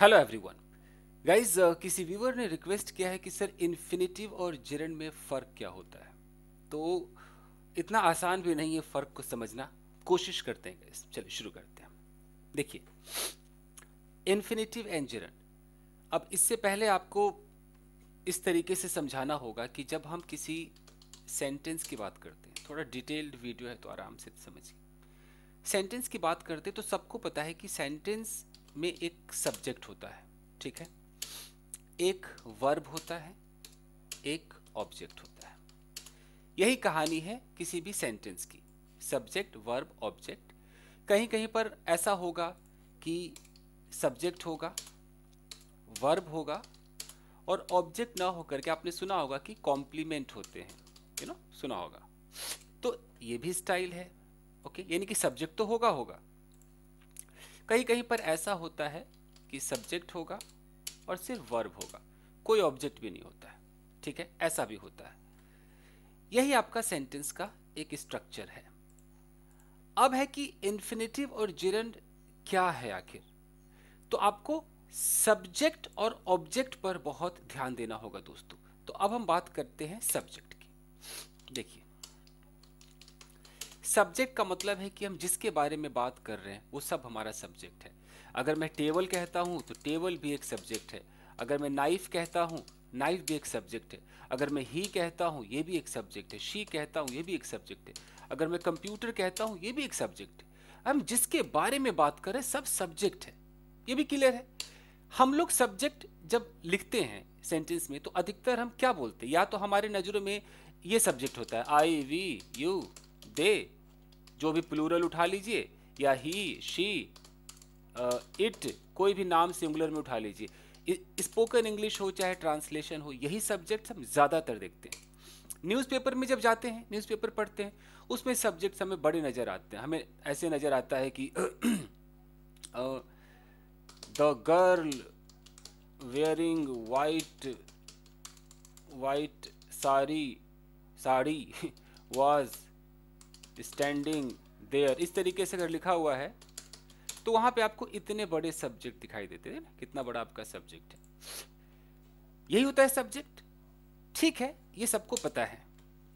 Hello everyone guys किसी viewer ने request किया है कि सर इन्फिनेटिव और जिरन में फ़र्क क्या होता है तो इतना आसान भी नहीं है फ़र्क को समझना कोशिश करते हैं गाइस चलिए शुरू करते हैं देखिए इन्फिनेटिव एंड जिरन अब इससे पहले आपको इस तरीके से समझाना होगा कि जब हम किसी सेंटेंस की बात करते हैं थोड़ा डिटेल्ड वीडियो है तो आराम से समझिए सेंटेंस की बात करते तो सबको पता है कि सेंटेंस में एक सब्जेक्ट होता है ठीक है एक वर्ब होता है एक ऑब्जेक्ट होता है यही कहानी है किसी भी सेंटेंस की सब्जेक्ट वर्ब ऑब्जेक्ट कहीं कहीं पर ऐसा होगा कि सब्जेक्ट होगा वर्ब होगा और ऑब्जेक्ट ना होकर के आपने सुना होगा कि कॉम्प्लीमेंट होते हैं यू नो सुना होगा तो ये भी स्टाइल है ओके यानी कि सब्जेक्ट तो होगा होगा कहीं कहीं पर ऐसा होता है कि सब्जेक्ट होगा और सिर्फ वर्ब होगा कोई ऑब्जेक्ट भी नहीं होता है ठीक है ऐसा भी होता है यही आपका सेंटेंस का एक स्ट्रक्चर है अब है कि इन्फिनेटिव और जिरंड क्या है आखिर तो आपको सब्जेक्ट और ऑब्जेक्ट पर बहुत ध्यान देना होगा दोस्तों तो अब हम बात करते हैं सब्जेक्ट की देखिए सब्जेक्ट का मतलब है कि हम जिसके बारे में बात कर रहे हैं वो सब हमारा सब्जेक्ट है अगर मैं टेबल कहता हूँ तो टेबल भी एक सब्जेक्ट है अगर मैं नाइफ कहता हूँ नाइफ भी एक सब्जेक्ट है अगर मैं ही कहता हूँ ये भी एक सब्जेक्ट है शी कहता हूँ ये भी एक सब्जेक्ट है अगर मैं कंप्यूटर कहता हूँ ये भी एक सब्जेक्ट है हम जिसके बारे में बात करें सब सब्जेक्ट है ये भी क्लियर है हम लोग सब्जेक्ट जब लिखते हैं सेंटेंस में तो अधिकतर हम क्या बोलते हैं या तो हमारे नज़रों में ये सब्जेक्ट होता है आई वी यू दे जो भी प्लूरल उठा लीजिए या ही शी इट कोई भी नाम सिंगुलर में उठा लीजिए स्पोकन इंग्लिश हो चाहे ट्रांसलेशन हो यही सब्जेक्ट हम ज़्यादातर देखते हैं न्यूज़पेपर में जब जाते हैं न्यूज़पेपर पढ़ते हैं उसमें सब्जेक्ट्स हमें बड़े नज़र आते हैं हमें ऐसे नज़र आता है कि the girl wearing white white sari sari was standing there इस तरीके से अगर लिखा हुआ है तो वहां पे आपको इतने बड़े सब्जेक्ट दिखाई देते हैं कितना बड़ा आपका सब्जेक्ट है यही होता है सब्जेक्ट ठीक है ये सबको पता है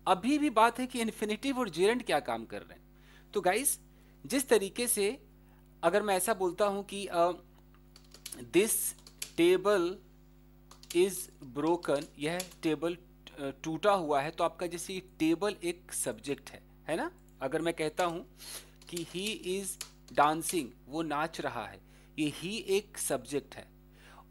अभी भी बात है कि इन्फिनेटिव और जेरेंट क्या काम कर रहे हैं तो गाइस जिस तरीके से अगर मैं ऐसा बोलता हूं कि दिस टेबल इज ब्रोकन यह टेबल टूटा हुआ है तो आपका जैसे टेबल एक सब्जेक्ट है है ना अगर मैं कहता हूँ कि ही इज़ डांसिंग वो नाच रहा है ये ही एक सब्जेक्ट है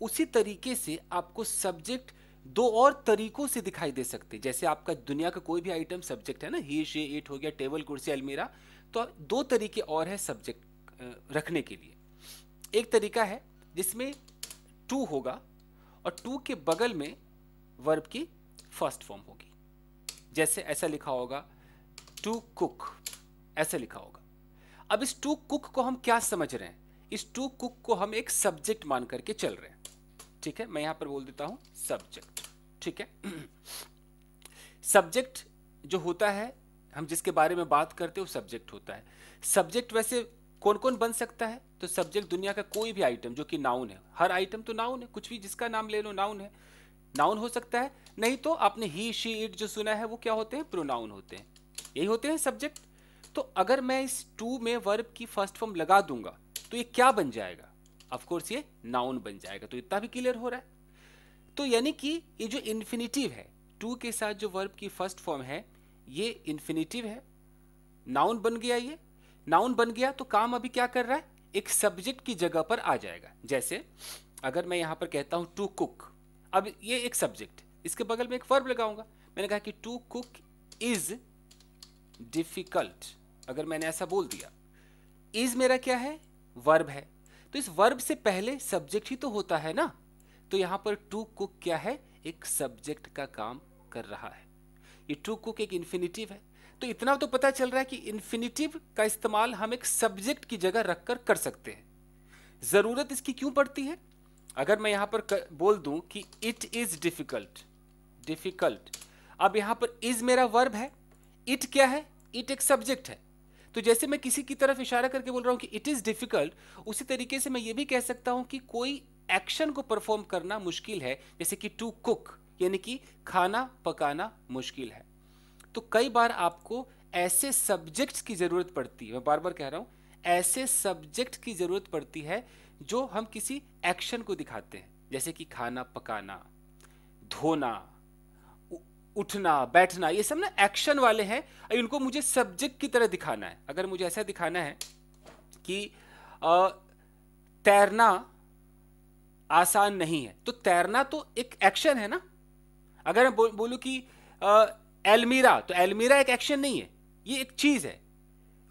उसी तरीके से आपको सब्जेक्ट दो और तरीकों से दिखाई दे सकते हैं जैसे आपका दुनिया का कोई भी आइटम सब्जेक्ट है ना ही शे इट हो गया टेबल कुर्सी अलमीरा तो दो तरीके और है सब्जेक्ट रखने के लिए एक तरीका है जिसमें टू होगा और टू के बगल में वर्ब की फर्स्ट फॉर्म होगी जैसे ऐसा लिखा होगा टू कुक ऐसे लिखा होगा अब इस टू कुक को हम क्या समझ रहे हैं इस टू कुक को हम एक सब्जेक्ट मान करके चल रहे हैं ठीक है मैं यहां पर बोल देता हूं सब्जेक्ट ठीक है सब्जेक्ट जो होता है हम जिसके बारे में बात करते हैं वो सब्जेक्ट होता है सब्जेक्ट वैसे कौन कौन बन सकता है तो सब्जेक्ट दुनिया का कोई भी आइटम जो कि नाउन है हर आइटम तो नाउन है कुछ भी जिसका नाम ले लो नाउन है नाउन हो सकता है नहीं तो आपने ही शी इट जो सुना है वो क्या होते हैं प्रोनाउन होते हैं यही होते हैं सब्जेक्ट तो अगर मैं इस टू में वर्ब की फर्स्ट फॉर्म लगा दूंगा तो ये क्या बन जाएगा ऑफकोर्स ये नाउन बन जाएगा तो इतना भी क्लियर हो रहा है तो यानी कि ये जो इन्फिनिटिव है टू के साथ जो वर्ब की फर्स्ट फॉर्म है ये इन्फिनिटिव है नाउन बन गया ये नाउन बन गया तो काम अभी क्या कर रहा है एक सब्जेक्ट की जगह पर आ जाएगा जैसे अगर मैं यहां पर कहता हूं टू कुक अब ये एक सब्जेक्ट इसके बगल में एक वर्ब लगाऊंगा मैंने कहा कि टू कुक इज डिफिकल्ट अगर मैंने ऐसा बोल दिया इज मेरा क्या है वर्ब है तो इस वर्ब से पहले सब्जेक्ट ही तो होता है ना तो यहां पर टू कुक क्या है एक सब्जेक्ट का काम कर रहा है ये टू कुक एक इन्फिनिटिव है तो इतना तो पता चल रहा है कि इन्फिनिटिव का इस्तेमाल हम एक सब्जेक्ट की जगह रखकर कर सकते हैं जरूरत इसकी क्यों पड़ती है अगर मैं यहां पर कर, बोल दूं कि इट इज डिफिकल्ट डिफिकल्ट अब यहां पर इज मेरा वर्ब है इट क्या है इट एक सब्जेक्ट है तो जैसे मैं किसी की तरफ इशारा करके बोल रहा हूँ कि इट इज़ डिफिकल्ट उसी तरीके से मैं ये भी कह सकता हूँ कि कोई एक्शन को परफॉर्म करना मुश्किल है जैसे कि टू कुक यानी कि खाना पकाना मुश्किल है तो कई बार आपको ऐसे सब्जेक्ट्स की ज़रूरत पड़ती है मैं बार बार कह रहा हूँ ऐसे सब्जेक्ट की ज़रूरत पड़ती है जो हम किसी एक्शन को दिखाते हैं जैसे कि खाना पकाना धोना उठना बैठना ये सब ना एक्शन वाले हैं और इनको मुझे सब्जेक्ट की तरह दिखाना है अगर मुझे ऐसा दिखाना है कि तैरना आसान नहीं है तो तैरना तो एक एक्शन है ना अगर मैं बो, बोलूँ कि एलमीरा तो एलमीरा एक एक्शन नहीं है ये एक चीज़ है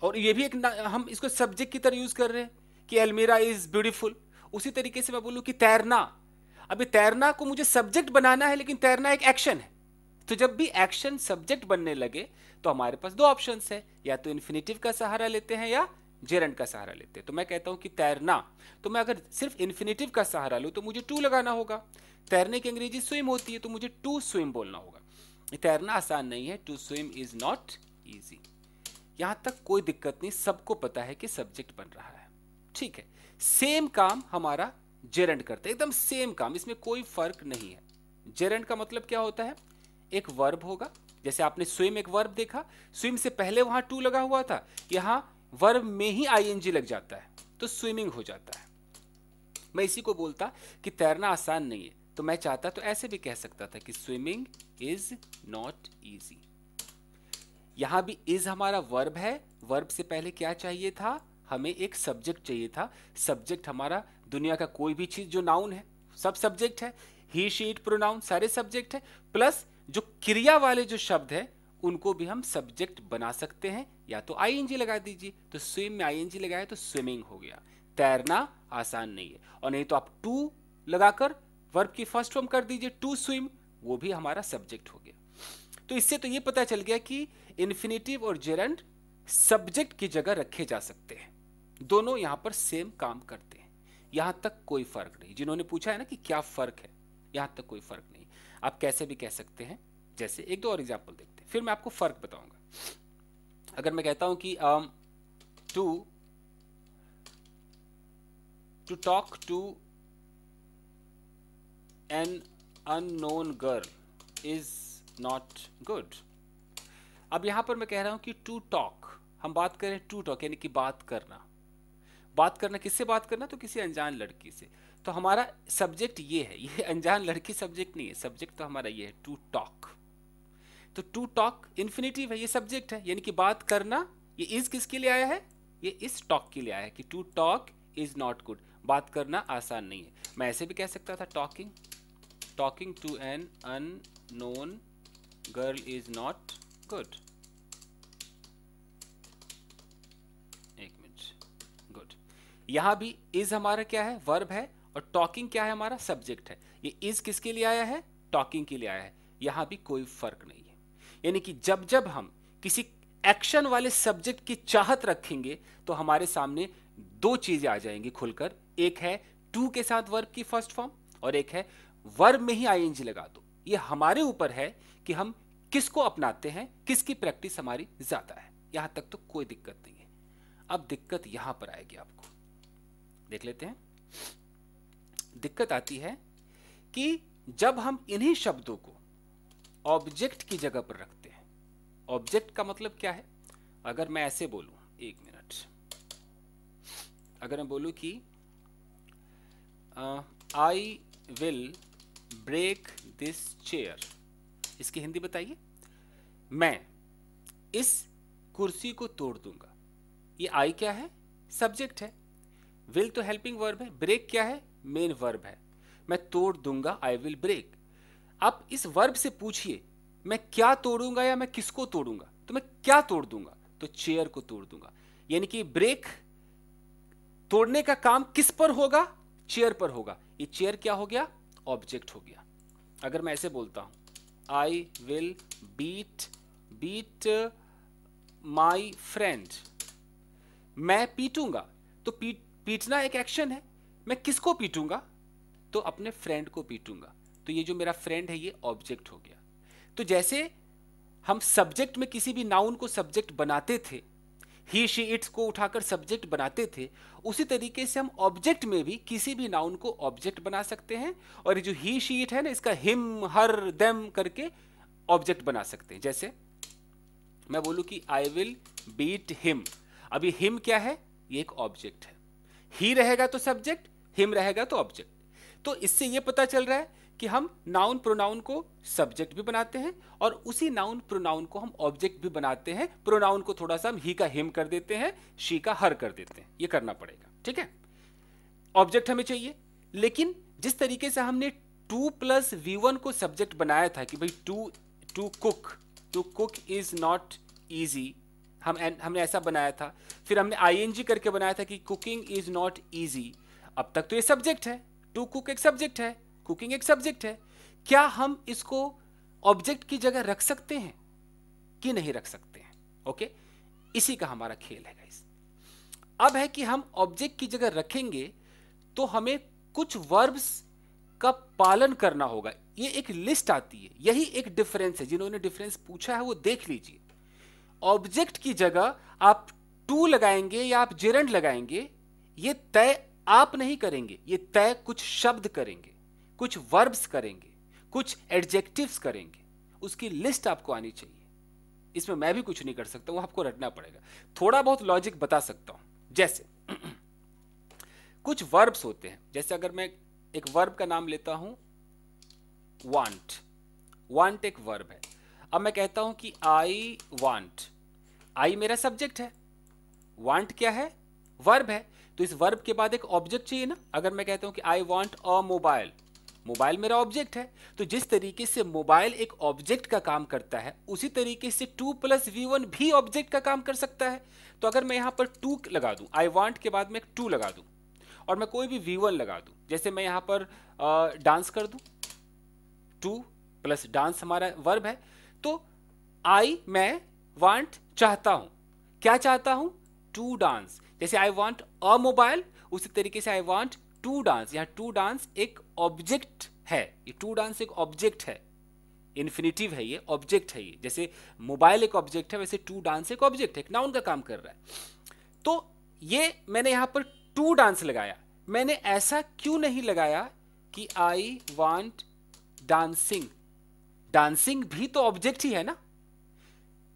और ये भी एक हम इसको सब्जेक्ट की तरह यूज़ कर रहे हैं कि एलमीरा इज़ ब्यूटीफुल उसी तरीके से मैं बोलूँ कि तैरना अभी तैरना को मुझे सब्जेक्ट बनाना है लेकिन तैरना एक एक्शन है तो जब भी एक्शन सब्जेक्ट बनने लगे तो हमारे पास दो ऑप्शन है या तो इन्फिनेटिव का सहारा लेते हैं या जेरंड का सहारा लेते हैं तो मैं कहता हूं कि तैरना तो मैं अगर सिर्फ इन्फिनेटिव का सहारा लूँ तो मुझे टू लगाना होगा तैरने की अंग्रेजी स्विम होती है तो मुझे टू स्विम बोलना होगा तैरना आसान नहीं है to swim is not easy यहां तक कोई दिक्कत नहीं सबको पता है कि सब्जेक्ट बन रहा है ठीक है सेम काम हमारा जेरंड करता है एकदम सेम काम इसमें कोई फर्क नहीं है जेरंड का मतलब क्या होता है एक वर्ब होगा जैसे आपने स्विम एक वर्ब देखा स्विम से पहले वहां टू लगा हुआ था यहां वर्ब में ही आईएनजी लग जाता है तो स्विमिंग हो जाता है मैं इसी को बोलता कि तैरना आसान नहीं है तो मैं चाहता तो ऐसे भी कह सकता था कि स्विमिंग इज नॉट ईजी यहां भी इज हमारा वर्ब है वर्ब से पहले क्या चाहिए था हमें एक सब्जेक्ट चाहिए था सब्जेक्ट हमारा दुनिया का कोई भी चीज जो नाउन है सब सब्जेक्ट है ही शीट प्रोनाउन सारे सब्जेक्ट है प्लस जो क्रिया वाले जो शब्द है उनको भी हम सब्जेक्ट बना सकते हैं या तो आई लगा दीजिए तो स्विम में एनजी लगाए तो स्विमिंग हो गया तैरना आसान नहीं है और नहीं तो आप टू लगाकर वर्ब की फर्स्ट फॉर्म कर दीजिए टू स्विम वो भी हमारा सब्जेक्ट हो गया तो इससे तो ये पता चल गया कि इन्फिनेटिव और जेरेंट सब्जेक्ट की जगह रखे जा सकते हैं दोनों यहां पर सेम काम करते हैं यहां तक कोई फर्क नहीं जिन्होंने पूछा है ना कि क्या फर्क है यहां तक कोई फर्क नहीं आप कैसे भी कह सकते हैं जैसे एक दो और एग्जाम्पल देखते हैं फिर मैं आपको फ़र्क बताऊंगा अगर मैं कहता हूं कि to to talk to an unknown girl is not good अब यहां पर मैं कह रहा हूं कि टू टॉक हम बात करें टू टॉक यानी कि बात करना बात करना किससे बात करना तो किसी अनजान लड़की से तो हमारा सब्जेक्ट ये है ये अनजान लड़की सब्जेक्ट नहीं है सब्जेक्ट तो हमारा ये है टू टॉक तो टू टॉक इन्फिनेटिव है ये सब्जेक्ट है यानी कि बात करना ये इज किसके लिए आया है ये इस टॉक के लिए आया है कि to talk is not good बात करना आसान नहीं है मैं ऐसे भी कह सकता था talking talking to an known girl is not good एक मिनट गुड यहां भी इज हमारा क्या है वर्ब है और टॉकिंग क्या है हमारा सब्जेक्ट है ये इज किसके लिए आया है टॉकिंग के लिए आया है यहां भी कोई फर्क नहीं है यानी कि जब जब हम किसी एक्शन वाले सब्जेक्ट की चाहत रखेंगे तो हमारे सामने दो चीजें आ जाएंगी खुलकर एक है टू के साथ वर्ब की फर्स्ट फॉर्म और एक है वर्ब में ही आईएनजी लगा दो ये हमारे ऊपर है कि हम किसको अपनाते हैं किसकी प्रैक्टिस हमारी ज्यादा है यहां तक तो कोई दिक्कत नहीं है अब दिक्कत यहां पर आएगी आपको देख लेते हैं दिक्कत आती है कि जब हम इन्हीं शब्दों को ऑब्जेक्ट की जगह पर रखते हैं ऑब्जेक्ट का मतलब क्या है अगर मैं ऐसे बोलूं एक मिनट अगर मैं बोलूं कि I will break this chair इसकी हिंदी बताइए मैं इस कुर्सी को तोड़ दूंगा ये आई क्या है सब्जेक्ट है विल तो हेल्पिंग वर्ब है ब्रेक क्या है मेन वर्ब है मैं तोड़ दूंगा आई विल ब्रेक आप इस वर्ब से पूछिए मैं क्या तोड़ूंगा या मैं किसको तोड़ूंगा तो मैं क्या तोड़ दूंगा तो चेयर को तोड़ दूंगा यानी कि ब्रेक तोड़ने का काम किस पर होगा चेयर पर होगा ये चेयर क्या हो गया ऑब्जेक्ट हो गया अगर मैं ऐसे बोलता हूं I will beat beat my friend मैं पीटूंगा तो पीट पीटना एक एक्शन है मैं किसको पीटूंगा तो अपने फ्रेंड को पीटूंगा तो ये जो मेरा फ्रेंड है ये ऑब्जेक्ट हो गया तो जैसे हम सब्जेक्ट में किसी भी नाउन को सब्जेक्ट बनाते थे ही शी इट्स को उठाकर सब्जेक्ट बनाते थे उसी तरीके से हम ऑब्जेक्ट में भी किसी भी नाउन को ऑब्जेक्ट बना सकते हैं और ये जो ही शी इट है ना इसका हिम हर देम करके ऑब्जेक्ट बना सकते हैं जैसे मैं बोलूँ कि आई विल बीट हिम अभी हिम क्या है ये एक ऑब्जेक्ट है ही रहेगा तो सब्जेक्ट हिम रहेगा तो ऑब्जेक्ट तो इससे यह पता चल रहा है कि हम नाउन प्रोनाउन को सब्जेक्ट भी बनाते हैं और उसी नाउन प्रोनाउन को हम ऑब्जेक्ट भी बनाते हैं प्रोनाउन को थोड़ा सा हम ही का हिम कर देते हैं शी का हर कर देते हैं ये करना पड़ेगा ठीक है ऑब्जेक्ट हमें चाहिए लेकिन जिस तरीके से हमने टू प्लस वी वन को सब्जेक्ट बनाया था कि भाई to to cook to cook is not easy हम हमने ऐसा बनाया था फिर हमने आई करके बनाया था कि कुकिंग इज नॉट ईजी अब तक तो ये सब्जेक्ट है टू कुक एक सब्जेक्ट है कुकिंग एक सब्जेक्ट है क्या हम इसको ऑब्जेक्ट की जगह रख सकते हैं कि नहीं रख सकते हैं ओके इसी का हमारा खेल है गाइस अब है कि हम ऑब्जेक्ट की जगह रखेंगे तो हमें कुछ वर्ब्स का पालन करना होगा ये एक लिस्ट आती है यही एक डिफरेंस है जिन्होंने डिफरेंस पूछा है वो देख लीजिए ऑब्जेक्ट की जगह आप टू लगाएंगे या आप जिरंड लगाएंगे ये तय आप नहीं करेंगे ये तय कुछ शब्द करेंगे कुछ वर्ब्स करेंगे कुछ एडजेक्टिव्स करेंगे उसकी लिस्ट आपको आनी चाहिए इसमें मैं भी कुछ नहीं कर सकता हूं आपको रटना पड़ेगा थोड़ा बहुत लॉजिक बता सकता हूं जैसे कुछ वर्ब्स होते हैं जैसे अगर मैं एक वर्ब का नाम लेता हूं वांट वांट एक वर्ब है अब मैं कहता हूं कि आई वांट आई मेरा सब्जेक्ट है वांट क्या है वर्ब है तो इस वर्ब के बाद एक ऑब्जेक्ट चाहिए ना अगर मैं कहता हूं कि I want a mobile mobile मेरा ऑब्जेक्ट है तो जिस तरीके से मोबाइल एक ऑब्जेक्ट का काम करता है उसी तरीके से टू प्लस वी वन भी ऑब्जेक्ट का काम कर सकता है तो अगर मैं यहां पर टू लगा दू आई वांट के बाद मैं टू लगा दू और मैं कोई भी वी वन लगा दू जैसे मैं यहां पर डांस कर दू टू प्लस डांस हमारा वर्ब है तो आई मैं वांट चाहता हूं क्या चाहता हूं टू डांस जैसे आई वांट अ मोबाइल उसी तरीके से आई वांट टू डांस यहां टू डांस एक ऑब्जेक्ट है ये टू डांस एक ऑब्जेक्ट है इन्फिनेटिव है ये ऑब्जेक्ट है ये जैसे मोबाइल एक ऑब्जेक्ट है वैसे टू डांस एक ऑब्जेक्ट है नाउन का काम कर रहा है तो ये मैंने यहां पर टू डांस लगाया मैंने ऐसा क्यों नहीं लगाया कि आई वांट डांसिंग डांसिंग भी तो ऑब्जेक्ट ही है ना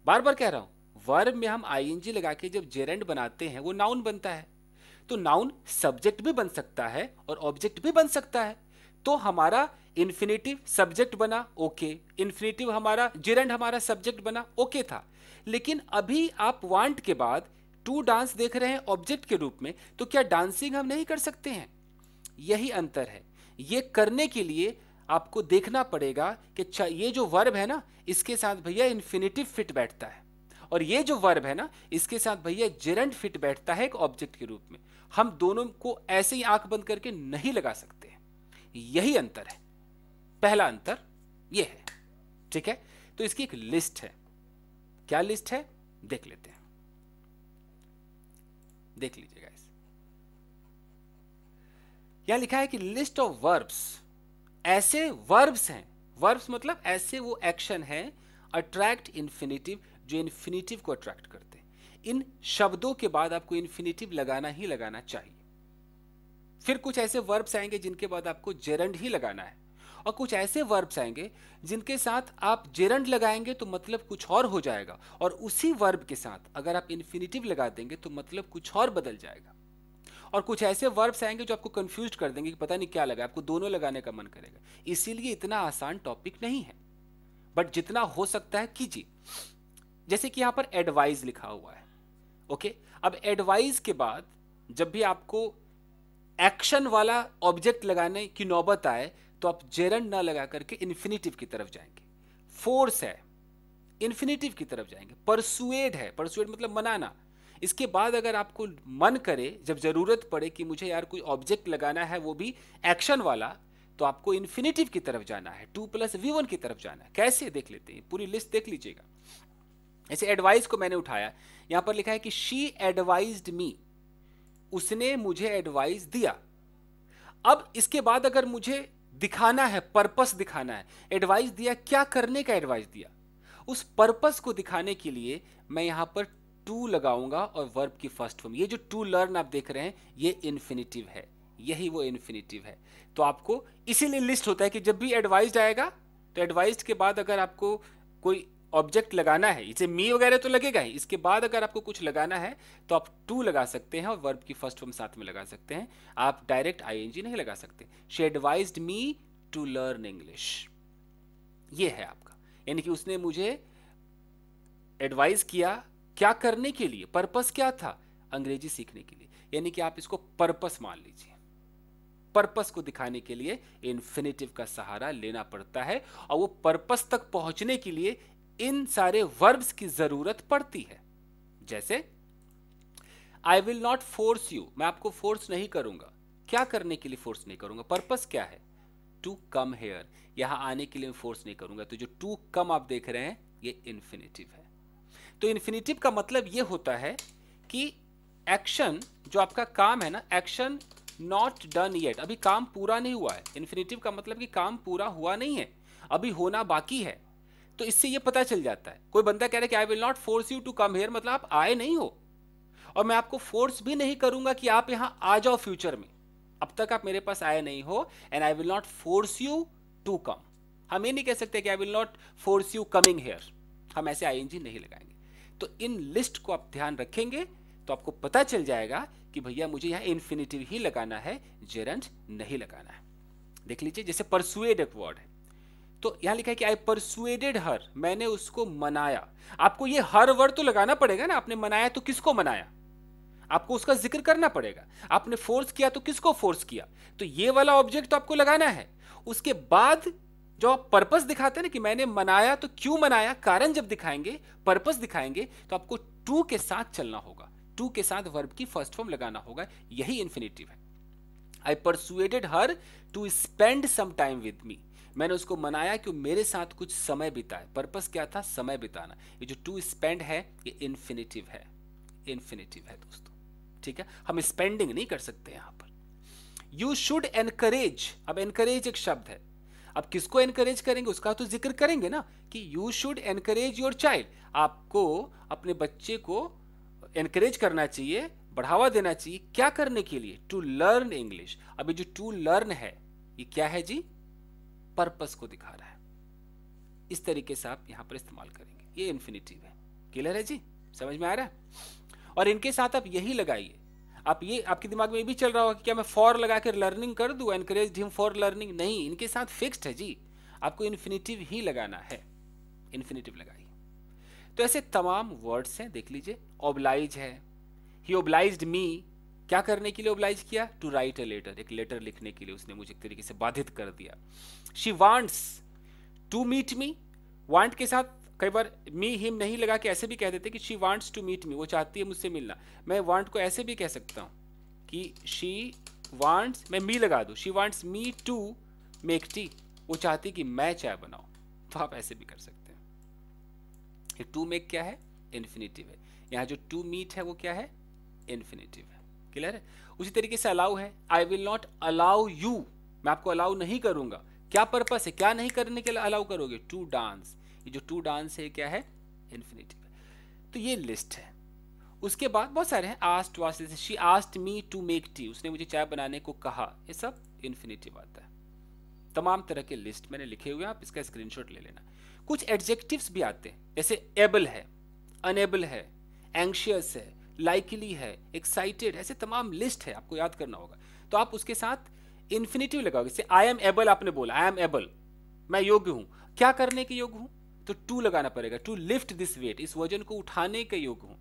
बार बार कह रहा हूं वर्ब में हम आईएनजी लगा के जब जेरेंड बनाते हैं वो नाउन बनता है तो नाउन सब्जेक्ट भी बन सकता है और ऑब्जेक्ट भी बन सकता है तो हमारा इन्फिनेटिव सब्जेक्ट बना ओके okay. इन्फिनेटिव हमारा जेरेंड हमारा सब्जेक्ट बना ओके okay था लेकिन अभी आप वांट के बाद टू डांस देख रहे हैं ऑब्जेक्ट के रूप में तो क्या डांसिंग हम नहीं कर सकते हैं यही अंतर है ये करने के लिए आपको देखना पड़ेगा कि ये जो वर्ब है ना इसके साथ भैया इन्फिनेटिव फिट बैठता है और ये जो वर्ब है ना इसके साथ भैया जेरेंट फिट बैठता है एक ऑब्जेक्ट के रूप में हम दोनों को ऐसे ही आंख बंद करके नहीं लगा सकते यही अंतर है पहला अंतर ये है ठीक है तो इसकी एक लिस्ट है क्या लिस्ट है देख लेते हैं देख लीजिएगा इस यहां लिखा है कि लिस्ट ऑफ वर्ब्स ऐसे वर्ब्स हैं वर्ब्स मतलब ऐसे वो एक्शन है अट्रैक्ट इन्फिनेटिव जो इन्फिनेटिव को अट्रैक्ट करते हैं इन शब्दों के बाद आपको इन्फिनेटिव लगाना ही लगाना चाहिए फिर कुछ ऐसे वर्ब्स आएंगे जिनके बाद आपको जेरंड ही लगाना है और कुछ ऐसे वर्ब्स आएंगे जिनके साथ आप जेरंड लगाएंगे तो मतलब कुछ और हो जाएगा और उसी वर्ब के साथ अगर आप इन्फिनेटिव लगा देंगे तो मतलब कुछ और बदल जाएगा और कुछ ऐसे वर्ब्स आएंगे जो आपको कंफ्यूज कर देंगे कि पता नहीं क्या लगा आपको दोनों लगाने का मन करेगा इसीलिए इतना आसान टॉपिक नहीं है बट जितना हो सकता है कीजिए जैसे कि यहां पर एडवाइज लिखा हुआ है ओके अब एडवाइज के बाद जब भी आपको एक्शन वाला ऑब्जेक्ट लगाने की नौबत आए तो आप जेरन ना लगा करके इन्फिनिटिव की तरफ जाएंगे फोर्स है इन्फिनिटिव की तरफ जाएंगे परसुएड है परसुएड मतलब मनाना इसके बाद अगर आपको मन करे जब ज़रूरत पड़े कि मुझे यार कोई ऑब्जेक्ट लगाना है वो भी एक्शन वाला तो आपको इन्फिनेटिव की तरफ जाना है टू प्लस वी वन की तरफ जाना है कैसे देख लेते हैं पूरी लिस्ट देख लीजिएगा ऐसे एडवाइस को मैंने उठाया यहां पर लिखा है कि शी एडवाइज मी उसने मुझे एडवाइस दिया अब इसके बाद अगर मुझे दिखाना है पर्पस दिखाना है एडवाइस दिया क्या करने का एडवाइस दिया उस पर्पस को दिखाने के लिए मैं यहां पर टू लगाऊंगा और वर्ब की फर्स्ट फॉर्म ये जो टू लर्न आप देख रहे हैं ये इन्फिनिटिव है यही वो इन्फिनिटिव है तो आपको इसीलिए लिस्ट होता है कि जब भी एडवाइज आएगा तो एडवाइज के बाद अगर आपको कोई ऑब्जेक्ट लगाना है इसे मी वगैरह तो लगेगा ही इसके बाद अगर आपको कुछ लगाना है तो आप टू लगा सकते हैं और वर्ब की फर्स्ट फॉर्म साथ में लगा सकते हैं आप डायरेक्ट आईएनजी नहीं लगा सकते she advise me to learn English ये है आपका यानी कि उसने मुझे एडवाइज किया क्या करने के लिए पर्पस क्या था अंग्रेजी सीखने के लिए यानी कि आप इसको पर्पस मान लीजिए पर्पस को दिखाने के लिए इन्फिनेटिव का सहारा लेना पड़ता है और वो पर्पस तक पहुंचने के लिए इन सारे वर्ब्स की जरूरत पड़ती है जैसे I will not force you मैं आपको फोर्स नहीं करूंगा क्या करने के लिए फोर्स नहीं करूंगा पर्पस क्या है टू कम हेयर यहां आने के लिए फोर्स नहीं करूंगा तो जो टू कम आप देख रहे हैं ये इन्फिनेटिव है तो इन्फिनेटिव का मतलब ये होता है कि एक्शन जो आपका काम है ना एक्शन नॉट डन येट अभी काम पूरा नहीं हुआ है इन्फिनेटिव का मतलब कि काम पूरा हुआ नहीं है अभी होना बाकी है तो इससे ये पता चल जाता है कोई बंदा कह रहा है कि I will not force you to come here मतलब आप आए नहीं हो और मैं आपको फोर्स भी नहीं करूंगा कि आप यहां आ जाओ फ्यूचर में अब तक आप मेरे पास आए नहीं हो and I will not force you to come हम ये नहीं कह सकते कि I will not force you coming here हम ऐसे आई नहीं लगाएंगे तो इन लिस्ट को आप ध्यान रखेंगे तो आपको पता चल जाएगा कि भैया मुझे यहाँ इन्फिनेटिव ही लगाना है जेरेंट नहीं लगाना है देख लीजिए जैसे परसुएड एक वर्ड है तो यहाँ लिखा है कि आई परसुएडेड हर मैंने उसको मनाया आपको ये हर वर्ड तो लगाना पड़ेगा ना आपने मनाया तो किसको मनाया आपको उसका जिक्र करना पड़ेगा आपने फोर्स किया तो किसको फोर्स किया तो ये वाला ऑब्जेक्ट तो आपको लगाना है उसके बाद जो आप पर्पस दिखाते हैं ना कि मैंने मनाया तो क्यों मनाया कारण जब दिखाएंगे पर्पस दिखाएंगे तो आपको टू के साथ चलना होगा टू के साथ वर्ब की फर्स्ट फॉर्म लगाना होगा यही इन्फिनेटिव है I persuaded her to spend some time with me मैंने उसको मनाया कि मेरे साथ कुछ समय बिताए पर्पस क्या था समय बिताना ये जो टू स्पेंड है ये इन्फिनेटिव है इन्फिनेटिव है दोस्तों ठीक है हम स्पेंडिंग नहीं कर सकते यहां पर यू शुड एनकरेज अब एनकरेज एक शब्द है अब किसको एनकरेज करेंगे उसका तो जिक्र करेंगे ना कि you should encourage your child आपको अपने बच्चे को एनकरेज करना चाहिए बढ़ावा देना चाहिए क्या करने के लिए टू लर्न इंग्लिश अभी जो टू लर्न है ये क्या है जी पर्पस को दिखा रहा है इस तरीके से आप यहां पर इस्तेमाल करेंगे ये इन्फिनिटिव है क्लियर है जी समझ में आ रहा है और इनके साथ आप यही लगाइए आप ये आपके दिमाग में ये भी चल रहा होगा कि क्या मैं फॉर लगा कर लर्निंग कर दूँ एनकरेज हिम फॉर लर्निंग नहीं इनके साथ फिक्स्ड है जी आपको इन्फिनेटिव ही लगाना है इन्फिनेटिव लगाइए तो ऐसे तमाम वर्ड्स हैं देख लीजिए ओबलाइज है ही ओबलाइज मी क्या करने के लिए ओबलाइज किया टू राइट अ लेटर एक लेटर लिखने के लिए उसने मुझे एक तरीके से बाधित कर दिया she wants to meet me want के साथ कई बार मी हिम नहीं लगा के ऐसे भी कह देते कि she wants to meet me वो चाहती है मुझसे मिलना मैं वांट को ऐसे भी कह सकता हूँ कि शी वांट्स मैं मी लगा दूँ she wants me to make tea वो चाहती कि मैं चाय बनाऊँ तो आप ऐसे भी कर सकते हैं टू मेक क्या है इन्फिनेटिव है यहाँ जो टू मीट है वो क्या है इन्फिनेटिव है क्लियर है उसी तरीके से अलाउ है I will not allow you मैं आपको अलाउ नहीं करूंगा क्या पर्पस है क्या नहीं करने के लिए अलाउ करोगे टू डांस ये जो टू डांस है क्या है इन्फिनेटिव तो ये लिस्ट है उसके बाद बहुत सारे हैं आस्ट वास्ट she asked me to make tea उसने मुझे चाय बनाने को कहा ये सब इन्फिनेटिव आता है तमाम तरह के लिस्ट मैंने लिखे हुए आप इसका स्क्रीनशॉट ले लेना कुछ एडजेक्टिव्स भी आते हैं जैसे एबल है अनएबल है एंशियस है लाइकली है एक्साइटेड ऐसे तमाम लिस्ट है आपको याद करना होगा तो आप उसके साथ इन्फिनेटिव लगाओगे जैसे आई एम एबल आपने बोला आई एम एबल मैं योग्य हूँ क्या करने के योग्य हूँ तो टू लगाना पड़ेगा टू लिफ्ट दिस वेट इस वजन को उठाने के योग हो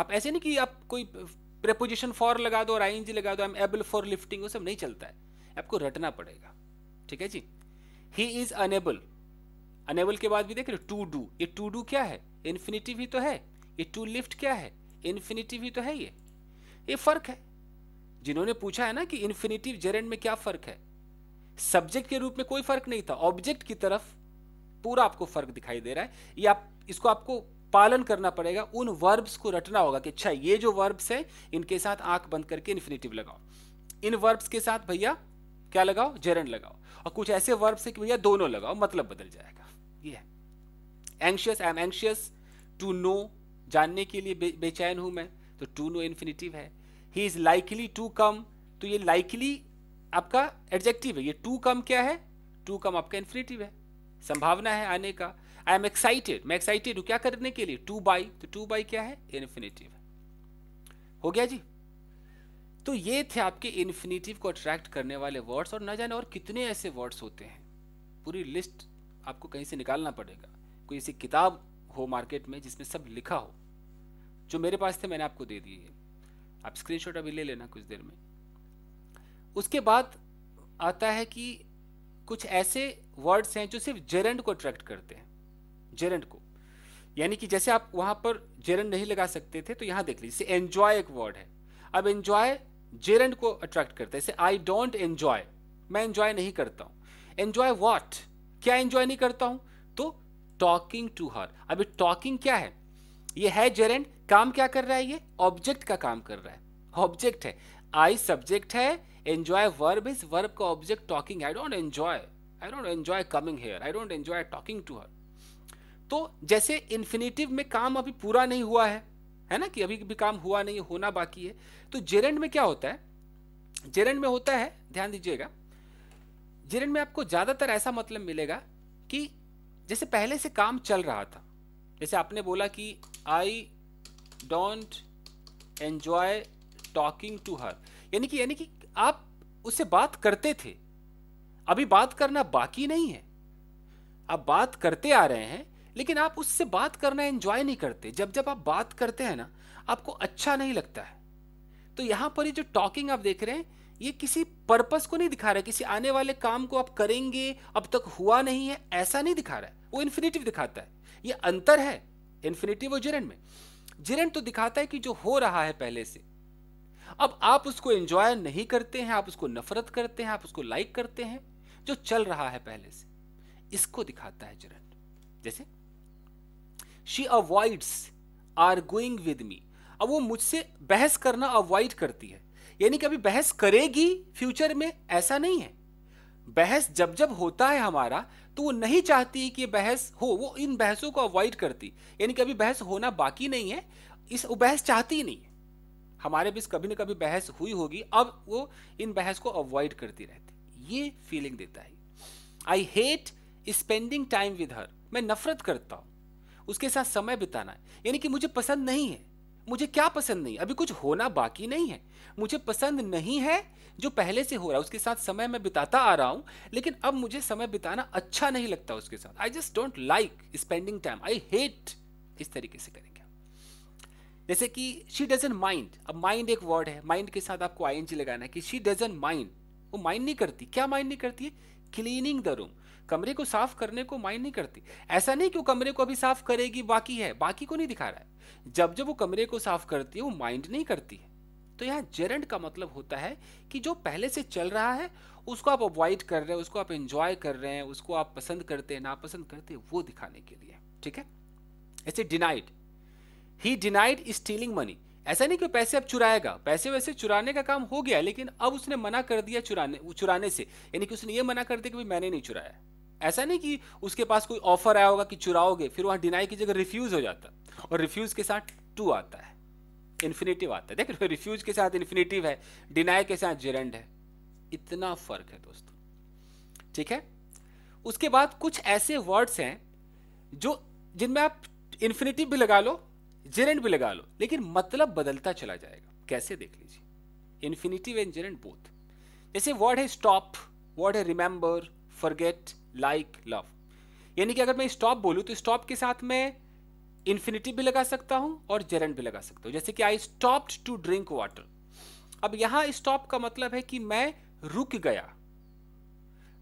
आप ऐसे नहीं कि आप कोई प्रेपोजिशन फॉर लगा दो और आई लगा दो I am able for lifting वो सब नहीं चलता है आपको रटना पड़ेगा ठीक है जी ही इज अनेबल अनेबल के बाद भी देख रहे टू डू ये टू डू क्या है इन्फिनिटिव ही तो है ये टू लिफ्ट क्या है इन्फिनिटिव ही तो है ये ये फर्क है जिन्होंने पूछा है ना कि इन्फिनिटिव जेरेंड में क्या फर्क है सब्जेक्ट के रूप में कोई फर्क नहीं था ऑब्जेक्ट की तरफ पूरा आपको फर्क दिखाई दे रहा है ये आप इसको आपको पालन करना पड़ेगा उन वर्ब्स को रटना होगा कि अच्छा ये जो वर्ब्स है इनके साथ आंख बंद करके इन्फिनेटिव लगाओ इन वर्ब्स के साथ भैया क्या लगाओ जेरन लगाओ और कुछ ऐसे वर्ब्स है कि भैया दोनों लगाओ मतलब बदल जाएगा ये है anxious I am anxious to know जानने के लिए बे, बेचैन हूं मैं तो टू नो इन्फिनेटिव है he is likely to come तो ये लाइकली आपका एडजेक्टिव है ये टू कम क्या है टू कम आपका इन्फिनेटिव है संभावना है आने का आई एम एक्साइटेड मैं एक्साइटेड हूं क्या करने के लिए टू बाई तो टू बाई क्या है इन्फिनेटिव हो गया जी तो ये थे आपके इन्फिनेटिव को अट्रैक्ट करने वाले वर्ड्स और ना जाने और कितने ऐसे वर्ड्स होते हैं पूरी लिस्ट आपको कहीं से निकालना पड़ेगा कोई ऐसी किताब हो मार्केट में जिसमें सब लिखा हो जो मेरे पास थे मैंने आपको दे दिए आप स्क्रीनशॉट अभी ले लेना कुछ देर में उसके बाद आता है कि कुछ ऐसे वर्ड्स हैं जो सिर्फ जेरेंड को अट्रैक्ट करते हैं जेरेंड को यानी कि जैसे आप वहां पर जेरेंड नहीं लगा सकते थे तो यहां देख लीजिए एंजॉय एक वर्ड है अब एंजॉय जेरेंड को अट्रैक्ट करता है जैसे आई डोंट एंजॉय मैं एंजॉय नहीं करता हूं एंजॉय वॉट क्या एंजॉय नहीं करता हूं तो टॉकिंग टू हर अभी टॉकिंग क्या है ये है जेरेंड काम क्या कर रहा है ये ऑब्जेक्ट का काम कर रहा है ऑब्जेक्ट है आई सब्जेक्ट है एंजॉय वर्ब इज वर्ब का object talking I don't enjoy I don't enjoy coming here I don't enjoy talking to her तो जैसे इन्फिनेटिव में काम अभी पूरा नहीं हुआ है है ना कि अभी भी काम हुआ नहीं होना बाकी है तो जेरेंड में क्या होता है जेरेंड में होता है ध्यान दीजिएगा जेरेंड में आपको ज़्यादातर ऐसा मतलब मिलेगा कि जैसे पहले से काम चल रहा था जैसे आपने बोला कि I don't enjoy talking to her यानी कि यानी कि आप उससे बात करते थे अभी बात करना बाकी नहीं है आप बात करते आ रहे हैं लेकिन आप उससे बात करना एंजॉय नहीं करते जब जब आप बात करते हैं ना आपको अच्छा नहीं लगता है तो यहां पर ये जो टॉकिंग आप देख रहे हैं ये किसी पर्पस को नहीं दिखा रहा है किसी आने वाले काम को आप करेंगे अब तक हुआ नहीं है ऐसा नहीं दिखा रहा है वो इन्फिनेटिव दिखाता है ये अंतर है इन्फिनेटिव और जिरन में जिरन तो दिखाता है कि जो हो रहा है पहले से अब आप उसको एंजॉय नहीं करते हैं आप उसको नफरत करते हैं आप उसको लाइक करते हैं जो चल रहा है पहले से इसको दिखाता है चरण जैसे she avoids are going with me अब वो मुझसे बहस करना अवॉइड करती है यानी कि अभी बहस करेगी फ्यूचर में ऐसा नहीं है बहस जब जब होता है हमारा तो वो नहीं चाहती कि बहस हो वो इन बहसों को अवॉइड करती यानी कि अभी बहस होना बाकी नहीं है इस वो बहस चाहती ही नहीं है हमारे बीच कभी ना कभी बहस हुई होगी अब वो इन बहस को अवॉइड करती रहती ये फीलिंग देता है I hate spending time with her मैं नफरत करता हूँ उसके साथ समय बिताना यानी कि मुझे पसंद नहीं है मुझे क्या पसंद नहीं अभी कुछ होना बाकी नहीं है मुझे पसंद नहीं है जो पहले से हो रहा है उसके साथ समय मैं बिताता आ रहा हूँ लेकिन अब मुझे समय बिताना अच्छा नहीं लगता उसके साथ I just don't like spending time I hate इस तरीके से करें जैसे कि शी डजन माइंड अब माइंड एक वर्ड है माइंड के साथ आपको आई लगाना है कि शी डजन माइंड वो माइंड नहीं करती क्या माइंड नहीं करती है क्लीनिंग द रूम कमरे को साफ करने को माइंड नहीं करती ऐसा नहीं कि वो कमरे को अभी साफ करेगी बाकी है बाकी को नहीं दिखा रहा है जब जब वो कमरे को साफ करती है वो माइंड नहीं करती है तो यहाँ जेरेंट का मतलब होता है कि जो पहले से चल रहा है उसको आप अवॉइड कर रहे हैं उसको आप एंजॉय कर रहे हैं उसको आप पसंद करते हैं नापसंद करते हैं वो दिखाने के लिए ठीक है ऐसे denied he denied stealing money ऐसा नहीं कि पैसे अब चुराएगा पैसे वैसे चुराने का काम हो गया लेकिन अब उसने मना कर दिया चुराने चुराने से यानी कि उसने ये मना कर दिया कि मैंने नहीं चुराया ऐसा नहीं कि उसके पास कोई ऑफर आया होगा कि चुराओगे फिर वहां डिनाई की जगह रिफ्यूज हो जाता और रिफ्यूज के साथ टू आता है इन्फिनेटिव आता है देख रिफ्यूज के साथ इन्फिनेटिव है डिनाई के साथ जेरेंड है इतना फर्क है दोस्तों ठीक है उसके बाद कुछ ऐसे वर्ड्स हैं जो जिनमें आप इन्फिनेटिव भी लगा लो जेरेंट भी लगा लो लेकिन मतलब बदलता चला जाएगा कैसे देख लीजिए इन्फिनिटिव एंड जेरेंट बोथ जैसे वर्ड है स्टॉप वर्ड है रिमेंबर फॉरगेट लाइक लव यानी कि अगर मैं स्टॉप बोलूँ तो स्टॉप के साथ मैं इन्फिनिटिव भी लगा सकता हूँ और जेरेंट भी लगा सकता हूँ जैसे कि I stop to drink water अब यहाँ स्टॉप का मतलब है कि मैं रुक गया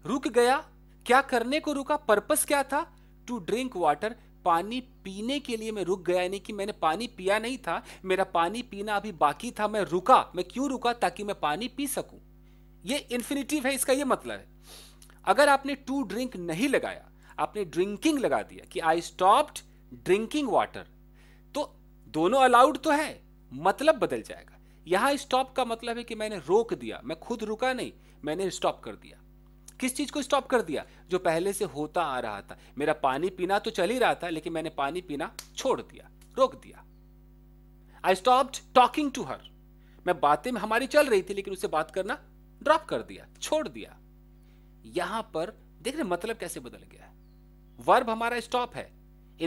रुक गया क्या करने को रुका पर्पस क्या था टू ड्रिंक वाटर पानी पीने के लिए मैं रुक गया यानी कि मैंने पानी पिया नहीं था मेरा पानी पीना अभी बाकी था मैं रुका मैं क्यों रुका ताकि मैं पानी पी सकूं ये इन्फिनिटिव है इसका ये मतलब है अगर आपने टू ड्रिंक नहीं लगाया आपने ड्रिंकिंग लगा दिया कि आई स्टॉप्ड ड्रिंकिंग वाटर तो दोनों अलाउड तो है मतलब बदल जाएगा यहां स्टॉप का मतलब है कि मैंने रोक दिया मैं खुद रुका नहीं मैंने स्टॉप कर दिया किस चीज़ को स्टॉप कर दिया जो पहले से होता आ रहा था मेरा पानी पीना तो चल ही रहा था लेकिन मैंने पानी पीना छोड़ दिया रोक दिया I stop talking to her मैं बातें में हमारी चल रही थी लेकिन उसे बात करना ड्रॉप कर दिया छोड़ दिया यहां पर देख रहे मतलब कैसे बदल गया है वर्ब हमारा स्टॉप है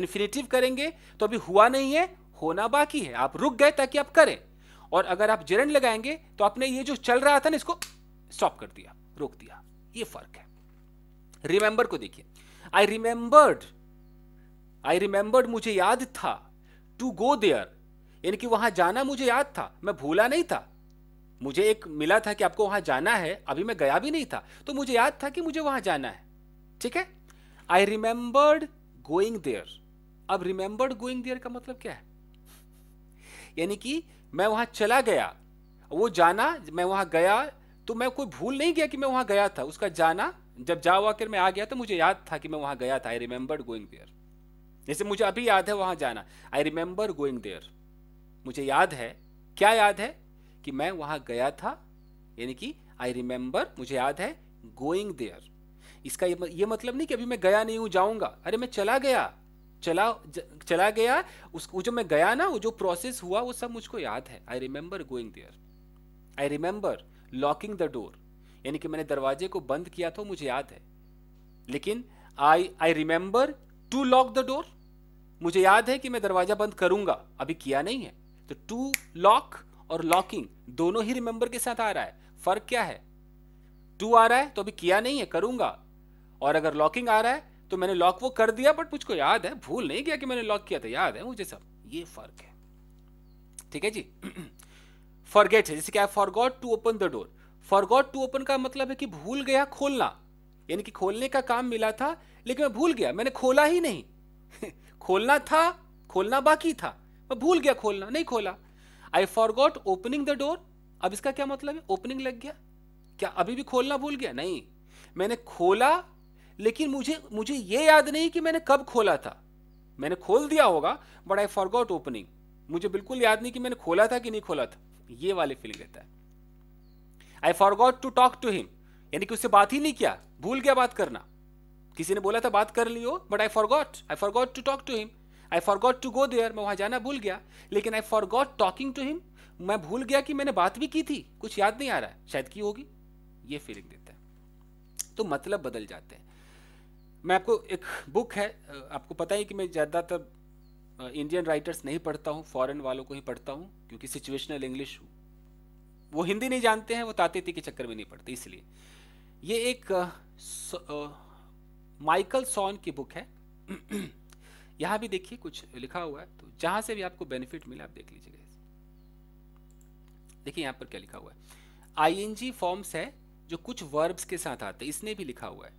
इन्फिनेटिव करेंगे तो अभी हुआ नहीं है होना बाकी है आप रुक गए ताकि आप करें और अगर आप जिरण लगाएंगे तो आपने ये जो चल रहा था ना इसको स्टॉप कर दिया रोक दिया ये फर्क है रिमेंबर को देखिए आई रिमेंबर्ड आई रिमेंबर्ड मुझे याद था टू गो देयर यानी कि वहां जाना मुझे याद था मैं भूला नहीं था मुझे एक मिला था कि आपको वहां जाना है अभी मैं गया भी नहीं था तो मुझे याद था कि मुझे वहां जाना है ठीक है आई रिमेंबर्ड गोइंग देयर अब रिमेंबर्ड गोइंग देयर का मतलब क्या है यानी कि मैं वहां चला गया वो जाना मैं वहां गया तो मैं कोई भूल नहीं गया कि मैं वहां गया था उसका जाना जब जाओ आकर मैं आ गया तो मुझे याद था कि मैं वहां गया था आई रिमेंबर गोइंग देयर जैसे मुझे अभी याद है वहां जाना आई रिमेंबर गोइंग देयर मुझे याद है क्या याद है कि मैं वहां गया था यानी कि आई रिमेंबर मुझे याद है गोइंग देयर इसका ये मतलब नहीं कि अभी मैं गया नहीं हूं जाऊंगा अरे मैं चला गया चला ज, चला गया उस जो मैं गया ना वो जो प्रोसेस हुआ वो सब मुझको याद है I remember going there I remember locking the door यानी कि मैंने दरवाजे को बंद किया था मुझे याद है लेकिन I I remember to lock the door मुझे याद है कि मैं दरवाजा बंद करूंगा अभी किया नहीं है तो टू लॉक और लॉकिंग दोनों ही रिमेंबर के साथ आ रहा है फर्क क्या है टू आ रहा है तो अभी किया नहीं है करूंगा और अगर लॉकिंग आ रहा है तो मैंने लॉक वो कर दिया बट मुझको याद है भूल नहीं गया कि मैंने लॉक किया था याद है मुझे सब ये फर्क है ठीक है जी फॉरगेट है जैसे कि I forgot to open the door forgot to open का मतलब है कि भूल गया खोलना यानी कि खोलने का काम मिला था लेकिन मैं भूल गया मैंने खोला ही नहीं खोलना था खोलना बाकी था मैं भूल गया खोलना नहीं खोला I forgot opening the door अब इसका क्या मतलब है ओपनिंग लग गया क्या अभी भी खोलना भूल गया नहीं मैंने खोला लेकिन मुझे मुझे यह याद नहीं कि मैंने कब खोला था मैंने खोल दिया होगा बट आई फॉरगॉट ओपनिंग मुझे बिल्कुल याद नहीं कि मैंने खोला था कि नहीं खोला था ये वाले फीलिंग रहता है I forgot to talk to him यानी कि उससे बात ही नहीं किया भूल गया बात करना किसी ने बोला था बात कर लियो but I forgot I forgot to talk to him I forgot to go there मैं वहां जाना भूल गया लेकिन I forgot talking to him मैं भूल गया कि मैंने बात भी की थी कुछ याद नहीं आ रहा है शायद की होगी ये फीलिंग देता है तो मतलब बदल जाते हैं मैं आपको एक बुक है आपको पता ही कि मैं ज़्यादातर इंडियन राइटर्स नहीं पढ़ता हूँ फॉरेन वालों को ही पढ़ता हूँ क्योंकि सिचुएशनल इंग्लिश वो हिंदी नहीं जानते हैं वो तातेती के चक्कर में नहीं पढ़ते इसलिए ये एक माइकल सॉन की बुक है यहाँ भी देखिए कुछ लिखा हुआ है तो जहाँ से भी आपको बेनिफिट मिले आप देख लीजिएगा देखिए यहाँ पर क्या लिखा हुआ है आईएनजी फॉर्म्स है जो कुछ वर्ब्स के साथ आते हैं इसने भी लिखा हुआ है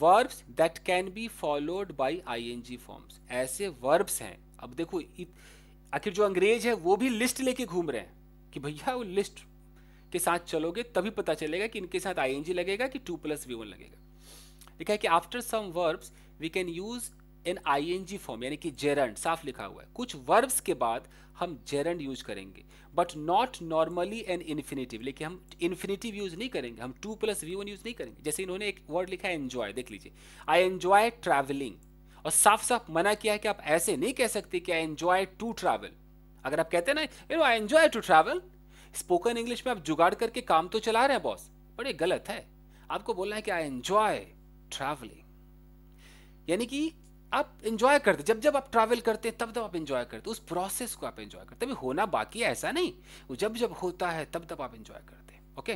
verbs that can be followed by ING forms ऐसे वर्ब्स हैं अब देखो आखिर जो अंग्रेज है वो भी लिस्ट लेके घूम रहे हैं कि भैया वो लिस्ट के साथ चलोगे तभी पता चलेगा कि इनके साथ आई लगेगा कि टू प्लस वी वन लगेगा लिखा है कि after some verbs we can use an I form यानी कि जेरंड साफ लिखा हुआ है कुछ वर्ब्स के बाद हम जेरन यूज करेंगे but not normally an infinitive लेकिन हम इन्फिनेटिव यूज नहीं करेंगे हम to plus V one use नहीं करेंगे जैसे इन्होंने एक वर्ड लिखा है एन्जॉय देख लीजिए आई एन्जॉय ट्रैवलिंग और साफ साफ मना किया है कि आप ऐसे नहीं कह सकते कि आई एंजॉय टू ट्रैवल अगर आप कहते ना you I enjoy to travel spoken English में आप जुगाड़ करके काम तो चला रहे हैं बॉस पर ये गलत है आपको बोलना है कि आई एंजॉय ट्रैवलिंग यानी कि आप इंजॉय करते जब जब आप ट्रैवल करते तब तब आप इंजॉय करते उस प्रोसेस को आप इंजॉय करते अभी होना बाकी है ऐसा नहीं वो जब जब होता है तब तब आप इंजॉय करते ओके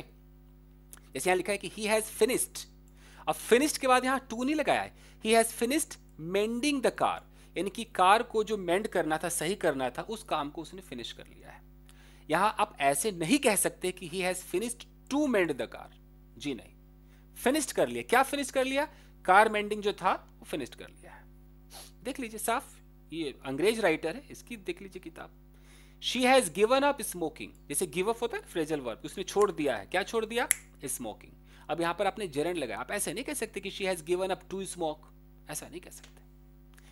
जैसे यहां लिखा है कि ही हैज फिनिश्ड अब फिनिश्ड के बाद यहां टू नहीं लगाया है he has finished mending the car यानी कि कार को जो मेंड करना था सही करना था उस काम को उसने फिनिश कर लिया है यहां आप ऐसे नहीं कह सकते कि he has finished to mend the car जी नहीं फिनिश्ड कर लिया क्या फिनिश कर लिया कार मेंडिंग जो था वो फिनिश्ड कर लिया है देख लीजिए साफ ये अंग्रेज राइटर है इसकी देख लीजिए किताब she has given up smoking जैसे गिव अप होता है फ्रेजल वर्ब उसने छोड़ दिया है क्या छोड़ दिया स्मोकिंग अब यहां पर आपने जेरेंड लगाया आप ऐसे नहीं कह सकते कि she has given up to smoke ऐसा नहीं कह सकते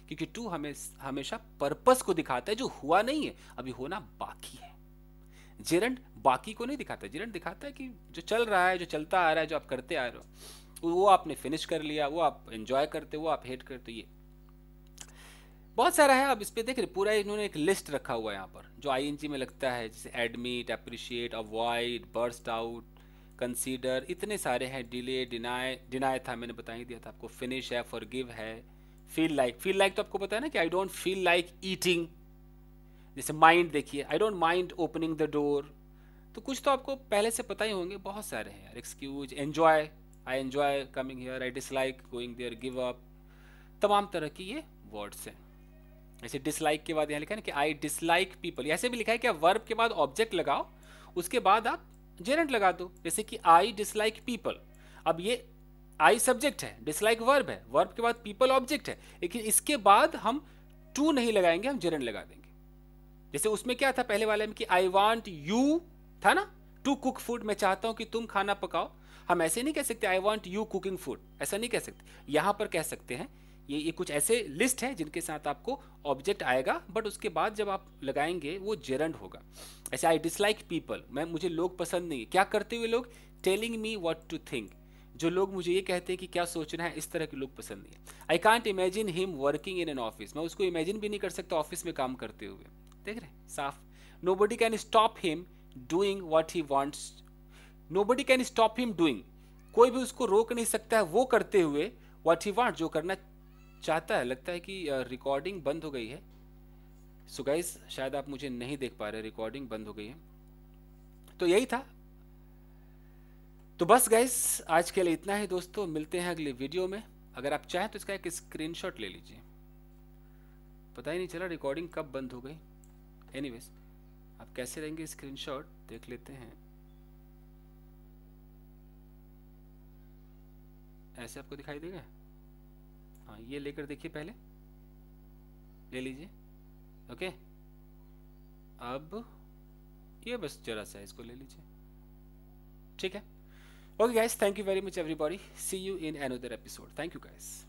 क्योंकि टू हमें हमेशा पर्पस को दिखाता है जो हुआ नहीं है अभी होना बाकी है जिरण बाकी को नहीं दिखाता जिरण दिखाता है कि जो चल रहा है जो चलता आ रहा है जो आप करते आ रहे हो वो आपने फिनिश कर लिया वो आप एंजॉय करते हो वो आप हेट करते ये बहुत सारा है आप इस पर देख रहे पूरा इन्होंने एक लिस्ट रखा हुआ है यहाँ पर जो आई में लगता है जैसे admit appreciate avoid burst out consider इतने सारे हैं डिले डिनाई डिनाई था मैंने बता ही दिया था आपको फिनिश है फॉर गिव है फील लाइक फील लाइक तो आपको पता है ना कि I don't feel like eating जैसे माइंड देखिए I don't mind opening the door तो कुछ तो आपको पहले से पता ही होंगे बहुत सारे हैं यार excuse enjoy I enjoy coming here I dislike going there give up तमाम तरह की ये वर्ड्स हैं ऐसे डिसलाइक के बाद यहाँ लिखा है ना कि आई डिसलाइक पीपल ऐसे भी लिखा है कि आप वर्ब के बाद ऑब्जेक्ट लगाओ उसके बाद आप जेनेट लगा दो जैसे कि आई डिसलाइक पीपल अब ये आई सब्जेक्ट है डिसलाइक वर्ब है वर्ब के बाद पीपल ऑब्जेक्ट है लेकिन इसके बाद हम टू नहीं लगाएंगे हम जेनेट लगा देंगे जैसे उसमें क्या था पहले वाले में कि आई वॉन्ट यू था ना टू कुक फूड मैं चाहता हूं कि तुम खाना पकाओ हम ऐसे नहीं कह सकते I want you cooking food ऐसा नहीं कह सकते यहां पर कह सकते हैं ये ये कुछ ऐसे लिस्ट हैं जिनके साथ आपको ऑब्जेक्ट आएगा बट उसके बाद जब आप लगाएंगे वो जेरंड होगा ऐसे आई डिसलाइक पीपल मैं मुझे लोग पसंद नहीं क्या करते हुए लोग telling me what to think जो लोग मुझे ये कहते हैं कि क्या सोचना है इस तरह के लोग पसंद नहीं है I can't imagine him working in an office मैं उसको इमेजिन भी नहीं कर सकता ऑफिस में काम करते हुए देख रहे साफ nobody can stop him doing what he wants nobody can stop him doing कोई भी उसको रोक नहीं सकता है वो करते हुए वॉट ही वॉन्ट जो करना चाहता है लगता है कि रिकॉर्डिंग बंद हो गई है सो गाइस शायद आप मुझे नहीं देख पा रहे रिकॉर्डिंग बंद हो गई है तो यही था तो बस गाइस आज के लिए इतना ही दोस्तों मिलते हैं अगले वीडियो में अगर आप चाहें तो इसका एक स्क्रीनशॉट ले लीजिए पता ही नहीं चला रिकॉर्डिंग कब बंद हो गई एनी आप कैसे रहेंगे स्क्रीन देख लेते हैं ऐसे आपको दिखाई देगा हाँ ये लेकर देखिए पहले ले लीजिए ओके अब ये बस जरा सा इसको ले लीजिए ठीक है okay guys thank you very much everybody see you in another episode thank you guys